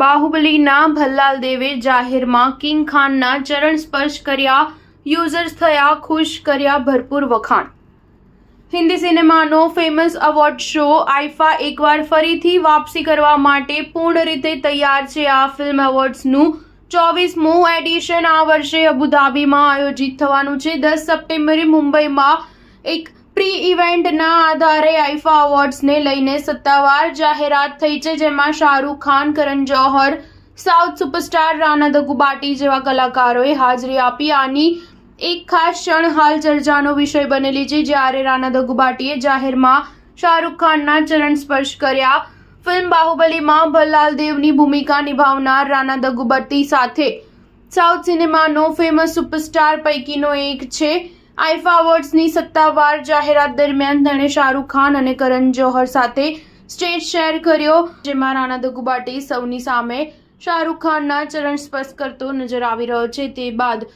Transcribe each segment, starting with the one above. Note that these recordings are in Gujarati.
બાહુબલીના ભલ્લાલ દેવે જાહેરમાં કિંગ ખાનના ચરણ સ્પર્શ કર્યા યુઝર્સ થયા ખુશ કર્યા ભરપૂર વખાણ હિન્દી સિનેમાનો ફેમસ અવોર્ડ શો આઈફા એકવાર ફરીથી વાપસી કરવા માટે પૂર્ણ રીતે તૈયાર છે આ ફિલ્મ એવોર્ડ્સનું ચોવીસમું એડિશન આ વર્ષે અબુધાબીમાં આયોજિત થવાનું છે દસ સપ્ટેમ્બરે મુંબઈમાં એક પ્રી ઇવેન્ટના આધારે આઈફા એવોર્ડ્સને લઈને સત્તાવાર જાહેરાત થઈ છે જેમાં શાહરૂખ ખાન કરણ જોહર સાઉથ સુપરસ્ટાર રાના દગુબાટી જેવા કલાકારોએ હાજરી આપી આની એક ખાસ ક્ષણ હાલ ચર્ચાનો વિષય બનેલી છે જ્યારે રાના દગુબાટીએ જાહેરમાં શાહરૂખ ખાનના ચરણ સ્પર્શ કર્યા ફિલ્મ બાહુબલીમાં ભલ્લાલ દેવની ભૂમિકા નિભાવનાર રાના દગુબાટી સાથે સાઉથ સિનેમાનો ફેમસ સુપરસ્ટાર પૈકીનો એક છે આઈફા એવોર્ડ્સની સત્તાવાર જાહેરાત દરમિયાન તેણે શાહરૂખ ખાન અને કરણ જોહર સાથે સ્ટેજ શેર કર્યો જેમાં રાણા દગુબાટી સૌની સામે શાહરૂખ ખાનના ચરણ સ્પર્શ કરતો નજર આવી રહ્યો છે તે બાદ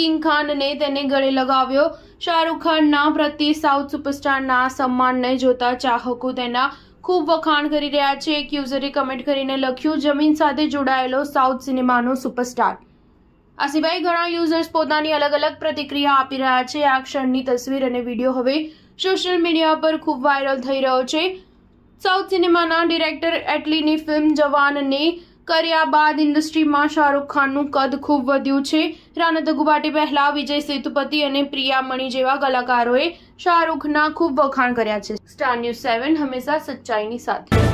કિંગ ખાનને તેને ગળે લગાવ્યો શાહરૂખ ખાનના પ્રતિ સાઉથ સુપરસ્ટારના સન્માનને જોતા ચાહકો તેના ખૂબ વખાણ કરી રહ્યા છે એક યુઝરે કમેન્ટ કરીને લખ્યું જમીન સાથે જોડાયેલો સાઉથ સિનેમાનો સુપરસ્ટાર આ સિવાય ઘણા યુઝર્સ પોતાની અલગ અલગ પ્રતિક્રિયા આપી રહ્યા છે આ ક્ષણની તસવીર અને વિડીયો હવે સોશિયલ મીડિયા પર ખૂબ વાયરલ થઈ રહ્યો છે સાઉથ સિનેમાના ડિરેક્ટર એટલીની ફિલ્મ જવાનને કર્યા બાદ ઇન્ડસ્ટ્રીમાં શાહરૂખ ખાનનું કદ ખૂબ વધ્યું છે રાનત ગુબાટી પહેલા વિજય સેતુપતિ અને પ્રિયામણી જેવા કલાકારોએ શાહરૂખના ખૂબ વખાણ કર્યા છે સ્ટાર ન્યૂઝ સેવન હંમેશા સચ્ચાઈની સાથે